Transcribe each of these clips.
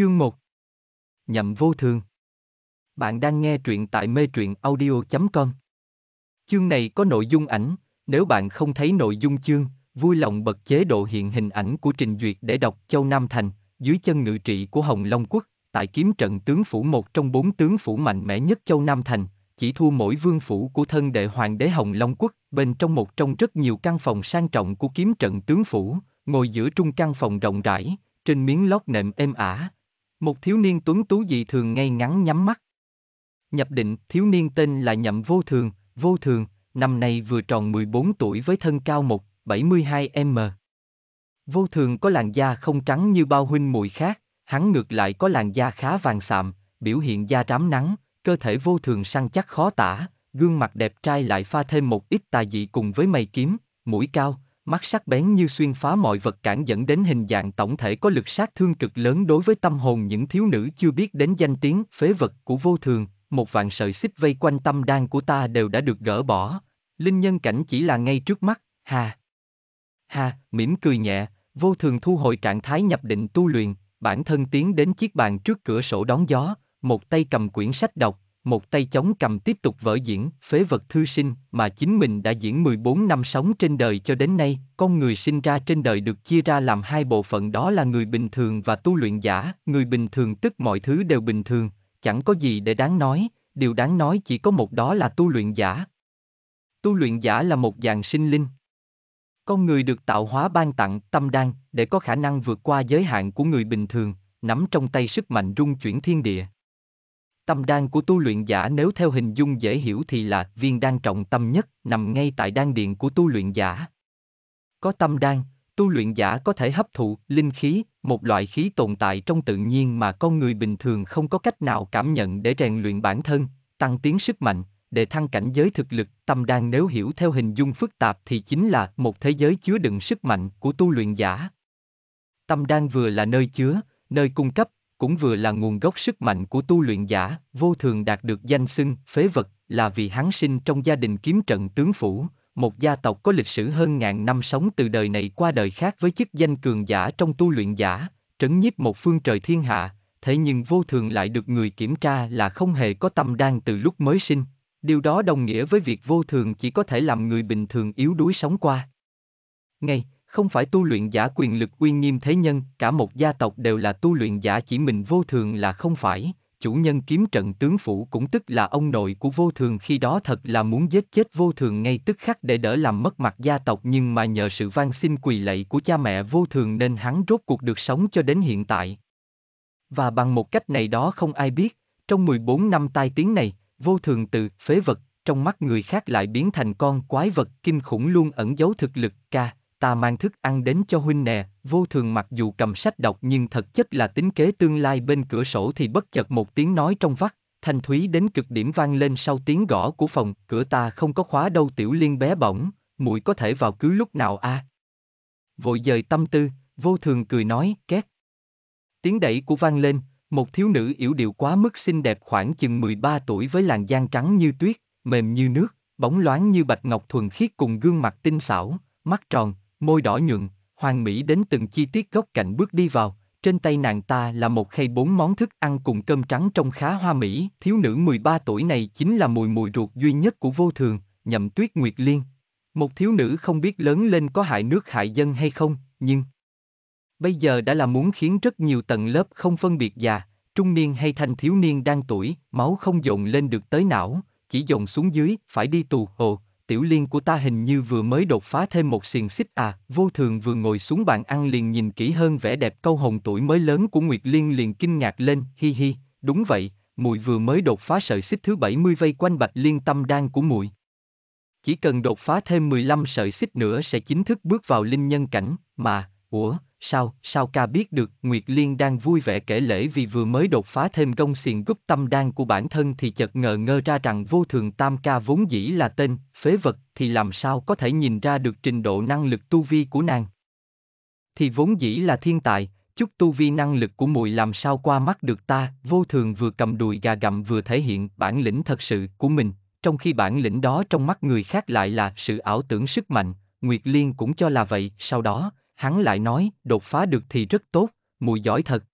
Chương 1 Nhậm vô thường Bạn đang nghe truyện tại mê truyện audio.com Chương này có nội dung ảnh, nếu bạn không thấy nội dung chương, vui lòng bật chế độ hiện hình ảnh của trình duyệt để đọc Châu Nam Thành, dưới chân ngự trị của Hồng Long Quốc, tại kiếm trận tướng phủ một trong bốn tướng phủ mạnh mẽ nhất Châu Nam Thành, chỉ thua mỗi vương phủ của thân đệ hoàng đế Hồng Long Quốc, bên trong một trong rất nhiều căn phòng sang trọng của kiếm trận tướng phủ, ngồi giữa trung căn phòng rộng rãi, trên miếng lót nệm êm ả, một thiếu niên tuấn tú dị thường ngay ngắn nhắm mắt. Nhập định, thiếu niên tên là Nhậm Vô Thường, Vô Thường, năm nay vừa tròn 14 tuổi với thân cao 1,72m. Vô Thường có làn da không trắng như bao huynh muội khác, hắn ngược lại có làn da khá vàng sạm, biểu hiện da rám nắng, cơ thể Vô Thường săn chắc khó tả, gương mặt đẹp trai lại pha thêm một ít tà dị cùng với mày kiếm, mũi cao, mắt sắc bén như xuyên phá mọi vật cản dẫn đến hình dạng tổng thể có lực sát thương cực lớn đối với tâm hồn những thiếu nữ chưa biết đến danh tiếng phế vật của vô thường, một vạn sợi xích vây quanh tâm đan của ta đều đã được gỡ bỏ, linh nhân cảnh chỉ là ngay trước mắt, hà. Hà, mỉm cười nhẹ, vô thường thu hồi trạng thái nhập định tu luyện, bản thân tiến đến chiếc bàn trước cửa sổ đón gió, một tay cầm quyển sách đọc, một tay chống cầm tiếp tục vở diễn phế vật thư sinh mà chính mình đã diễn 14 năm sống trên đời cho đến nay, con người sinh ra trên đời được chia ra làm hai bộ phận đó là người bình thường và tu luyện giả, người bình thường tức mọi thứ đều bình thường, chẳng có gì để đáng nói, điều đáng nói chỉ có một đó là tu luyện giả. Tu luyện giả là một dạng sinh linh. Con người được tạo hóa ban tặng tâm đan để có khả năng vượt qua giới hạn của người bình thường, nắm trong tay sức mạnh rung chuyển thiên địa. Tâm đan của tu luyện giả nếu theo hình dung dễ hiểu thì là viên đan trọng tâm nhất nằm ngay tại đan điện của tu luyện giả. Có tâm đan, tu luyện giả có thể hấp thụ linh khí, một loại khí tồn tại trong tự nhiên mà con người bình thường không có cách nào cảm nhận để rèn luyện bản thân, tăng tiến sức mạnh, để thăng cảnh giới thực lực. Tâm đan nếu hiểu theo hình dung phức tạp thì chính là một thế giới chứa đựng sức mạnh của tu luyện giả. Tâm đan vừa là nơi chứa, nơi cung cấp, cũng vừa là nguồn gốc sức mạnh của tu luyện giả, vô thường đạt được danh xưng, phế vật, là vì hắn sinh trong gia đình kiếm trận tướng phủ, một gia tộc có lịch sử hơn ngàn năm sống từ đời này qua đời khác với chức danh cường giả trong tu luyện giả, trấn nhiếp một phương trời thiên hạ, thế nhưng vô thường lại được người kiểm tra là không hề có tâm đan từ lúc mới sinh. Điều đó đồng nghĩa với việc vô thường chỉ có thể làm người bình thường yếu đuối sống qua. Ngay, không phải tu luyện giả quyền lực uy nghiêm thế nhân, cả một gia tộc đều là tu luyện giả chỉ mình vô thường là không phải, chủ nhân kiếm trận tướng phủ cũng tức là ông nội của vô thường khi đó thật là muốn giết chết vô thường ngay tức khắc để đỡ làm mất mặt gia tộc nhưng mà nhờ sự van xin quỳ lạy của cha mẹ vô thường nên hắn rốt cuộc được sống cho đến hiện tại. Và bằng một cách này đó không ai biết, trong 14 năm tai tiếng này, vô thường từ phế vật, trong mắt người khác lại biến thành con quái vật kinh khủng luôn ẩn giấu thực lực ca, ta mang thức ăn đến cho huynh nè, vô thường mặc dù cầm sách đọc nhưng thật chất là tính kế tương lai bên cửa sổ thì bất chợt một tiếng nói trong vắt, thanh thúy đến cực điểm vang lên sau tiếng gõ của phòng, cửa ta không có khóa đâu tiểu liên bé bỏng, muội có thể vào cứ lúc nào a. À? Vội dời tâm tư, vô thường cười nói, két. Tiếng đẩy của vang lên, một thiếu nữ yểu điệu quá mức xinh đẹp khoảng chừng 13 tuổi với làn da trắng như tuyết, mềm như nước, bóng loáng như bạch ngọc thuần khiết cùng gương mặt tinh xảo, mắt tròn, môi đỏ nhuận, hoàng mỹ đến từng chi tiết góc cạnh bước đi vào, trên tay nàng ta là một khay bốn món thức ăn cùng cơm trắng trông khá hoa mỹ, thiếu nữ 13 tuổi này chính là mùi mùi ruột duy nhất của vô thường, nhậm tuyết nguyệt liên. Một thiếu nữ không biết lớn lên có hại nước hại dân hay không, nhưng bây giờ đã là muốn khiến rất nhiều tầng lớp không phân biệt già, trung niên hay thanh thiếu niên đang tuổi, máu không dồn lên được tới não, chỉ dồn xuống dưới, phải đi tù, ồ, tiểu liên của ta hình như vừa mới đột phá thêm một xiềng xích à, vô thường vừa ngồi xuống bàn ăn liền nhìn kỹ hơn vẻ đẹp câu hồn tuổi mới lớn của Nguyệt Liên liền kinh ngạc lên, hi hi, đúng vậy, mùi vừa mới đột phá sợi xích thứ 70 vây quanh bạch liên tâm đan của mùi. Chỉ cần đột phá thêm 15 sợi xích nữa sẽ chính thức bước vào linh nhân cảnh, mà, ủa, Sao, sao ca biết được, Nguyệt Liên đang vui vẻ kể lễ vì vừa mới đột phá thêm công xiền gúp tâm đan của bản thân thì chợt ngờ ngơ ra rằng vô thường tam ca vốn dĩ là tên, phế vật, thì làm sao có thể nhìn ra được trình độ năng lực tu vi của nàng. Thì vốn dĩ là thiên tài, chút tu vi năng lực của muội làm sao qua mắt được ta, vô thường vừa cầm đùi gà gặm vừa thể hiện bản lĩnh thật sự của mình, trong khi bản lĩnh đó trong mắt người khác lại là sự ảo tưởng sức mạnh, Nguyệt Liên cũng cho là vậy, sau đó, hắn lại nói, đột phá được thì rất tốt, mùi giỏi thật.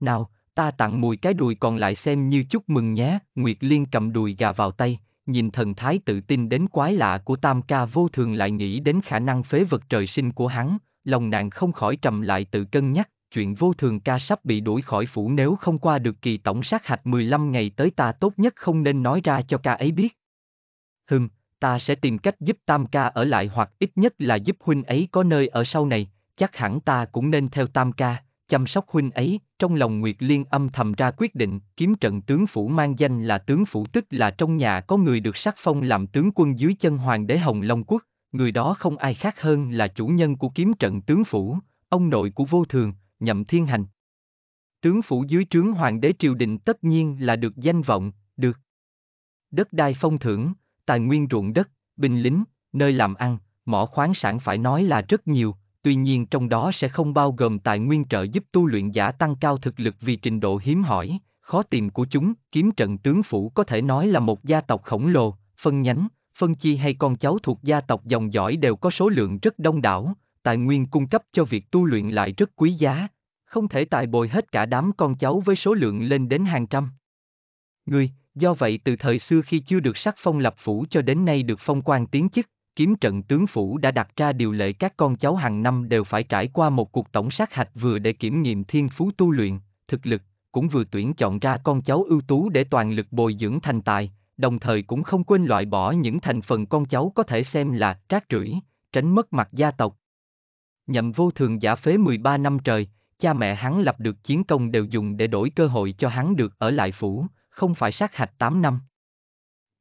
Nào, ta tặng mùi cái đùi còn lại xem như chúc mừng nhé, Nguyệt Liên cầm đùi gà vào tay, nhìn thần thái tự tin đến quái lạ của tam ca vô thường lại nghĩ đến khả năng phế vật trời sinh của hắn, lòng nàng không khỏi trầm lại tự cân nhắc, chuyện vô thường ca sắp bị đuổi khỏi phủ nếu không qua được kỳ tổng sát hạch 15 ngày tới ta tốt nhất không nên nói ra cho ca ấy biết. Hừm, ta sẽ tìm cách giúp Tam Ca ở lại hoặc ít nhất là giúp huynh ấy có nơi ở sau này, chắc hẳn ta cũng nên theo Tam Ca, chăm sóc huynh ấy, trong lòng Nguyệt Liên âm thầm ra quyết định, kiếm trận tướng phủ mang danh là tướng phủ tức là trong nhà có người được sắc phong làm tướng quân dưới chân hoàng đế Hồng Long Quốc, người đó không ai khác hơn là chủ nhân của kiếm trận tướng phủ, ông nội của vô thường, nhậm thiên hành. Tướng phủ dưới trướng hoàng đế triều đình tất nhiên là được danh vọng, được đất đai phong thưởng, tài nguyên ruộng đất, binh lính, nơi làm ăn, mỏ khoáng sản phải nói là rất nhiều, tuy nhiên trong đó sẽ không bao gồm tài nguyên trợ giúp tu luyện giả tăng cao thực lực vì trình độ hiếm hỏi, khó tìm của chúng, kiếm trận tướng phủ có thể nói là một gia tộc khổng lồ, phân nhánh, phân chi hay con cháu thuộc gia tộc dòng dõi đều có số lượng rất đông đảo, tài nguyên cung cấp cho việc tu luyện lại rất quý giá, không thể tài bồi hết cả đám con cháu với số lượng lên đến hàng trăm. Ngươi, Do vậy từ thời xưa khi chưa được sắc phong lập phủ cho đến nay được phong quan tiến chức, kiếm trận tướng phủ đã đặt ra điều lệ các con cháu hàng năm đều phải trải qua một cuộc tổng sát hạch vừa để kiểm nghiệm thiên phú tu luyện, thực lực, cũng vừa tuyển chọn ra con cháu ưu tú để toàn lực bồi dưỡng thành tài, đồng thời cũng không quên loại bỏ những thành phần con cháu có thể xem là trác rưởi, tránh mất mặt gia tộc. Nhậm vô thường giả phế 13 năm trời, cha mẹ hắn lập được chiến công đều dùng để đổi cơ hội cho hắn được ở lại phủ, không phải sát hạch 8 năm.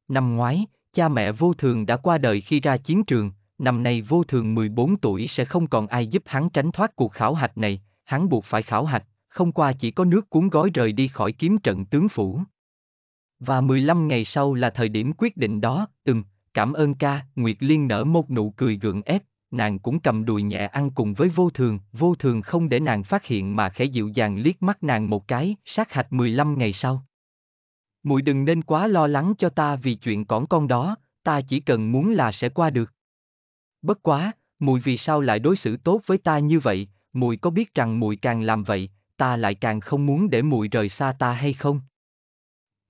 Năm ngoái, cha mẹ vô thường đã qua đời khi ra chiến trường, năm nay vô thường 14 tuổi sẽ không còn ai giúp hắn tránh thoát cuộc khảo hạch này, hắn buộc phải khảo hạch, không qua chỉ có nước cuốn gói rời đi khỏi kiếm trận tướng phủ. Và 15 ngày sau là thời điểm quyết định đó, từng cảm ơn ca, Nguyệt Liên nở một nụ cười gượng ép, nàng cũng cầm đùi nhẹ ăn cùng với vô thường, vô thường không để nàng phát hiện mà khẽ dịu dàng liếc mắt nàng một cái, sát hạch 15 ngày sau muội đừng nên quá lo lắng cho ta vì chuyện cỏn con đó, ta chỉ cần muốn là sẽ qua được. Bất quá, muội vì sao lại đối xử tốt với ta như vậy, muội có biết rằng muội càng làm vậy, ta lại càng không muốn để muội rời xa ta hay không?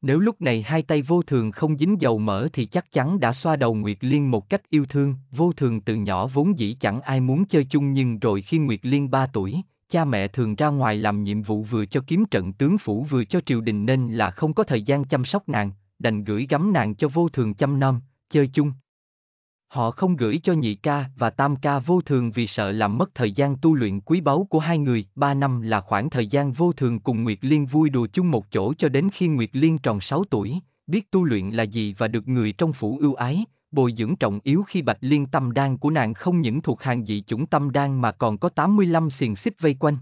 Nếu lúc này hai tay vô thường không dính dầu mỡ thì chắc chắn đã xoa đầu Nguyệt Liên một cách yêu thương, vô thường từ nhỏ vốn dĩ chẳng ai muốn chơi chung nhưng rồi khi Nguyệt Liên ba tuổi, cha mẹ thường ra ngoài làm nhiệm vụ vừa cho kiếm trận tướng phủ vừa cho triều đình nên là không có thời gian chăm sóc nàng, đành gửi gắm nàng cho vô thường chăm nom, chơi chung. Họ không gửi cho nhị ca và tam ca vô thường vì sợ làm mất thời gian tu luyện quý báu của hai người. Ba năm là khoảng thời gian vô thường cùng Nguyệt Liên vui đùa chung một chỗ cho đến khi Nguyệt Liên tròn 6 tuổi, biết tu luyện là gì và được người trong phủ ưu ái, bồi dưỡng trọng yếu khi bạch liên tâm đan của nàng không những thuộc hàng dị chủng tâm đan mà còn có 85 xiềng xích vây quanh.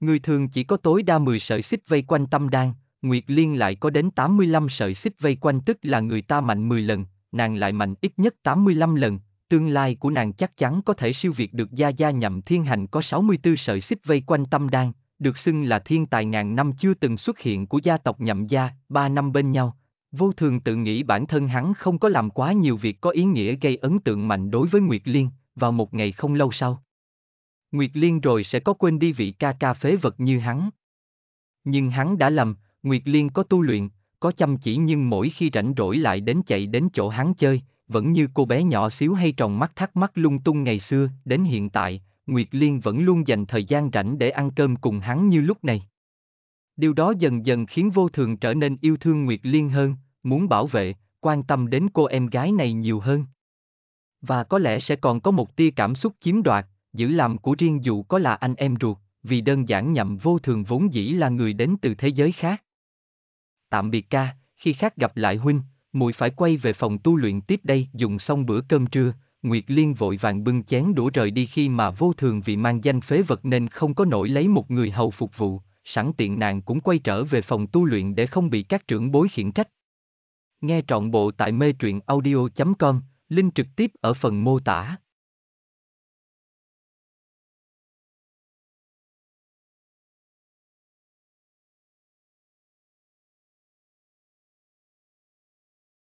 Người thường chỉ có tối đa 10 sợi xích vây quanh tâm đan, Nguyệt Liên lại có đến 85 sợi xích vây quanh tức là người ta mạnh 10 lần, nàng lại mạnh ít nhất 85 lần, tương lai của nàng chắc chắn có thể siêu việt được gia gia nhậm thiên hành có 64 sợi xích vây quanh tâm đan, được xưng là thiên tài ngàn năm chưa từng xuất hiện của gia tộc nhậm gia, ba năm bên nhau, Vô thường tự nghĩ bản thân hắn không có làm quá nhiều việc có ý nghĩa gây ấn tượng mạnh đối với Nguyệt Liên, vào một ngày không lâu sau. Nguyệt Liên rồi sẽ có quên đi vị ca ca phế vật như hắn. Nhưng hắn đã lầm, Nguyệt Liên có tu luyện, có chăm chỉ nhưng mỗi khi rảnh rỗi lại đến chạy đến chỗ hắn chơi, vẫn như cô bé nhỏ xíu hay tròn mắt thắc mắc lung tung ngày xưa, đến hiện tại, Nguyệt Liên vẫn luôn dành thời gian rảnh để ăn cơm cùng hắn như lúc này. Điều đó dần dần khiến vô thường trở nên yêu thương Nguyệt Liên hơn, muốn bảo vệ, quan tâm đến cô em gái này nhiều hơn. Và có lẽ sẽ còn có một tia cảm xúc chiếm đoạt, giữ làm của riêng dù có là anh em ruột, vì đơn giản nhậm vô thường vốn dĩ là người đến từ thế giới khác. Tạm biệt ca, khi khác gặp lại huynh, muội phải quay về phòng tu luyện tiếp đây dùng xong bữa cơm trưa, Nguyệt Liên vội vàng bưng chén đũa rời đi khi mà vô thường vì mang danh phế vật nên không có nổi lấy một người hầu phục vụ, sẵn tiện nàng cũng quay trở về phòng tu luyện để không bị các trưởng bối khiển trách. Nghe trọn bộ tại mê truyện audio.com, link trực tiếp ở phần mô tả.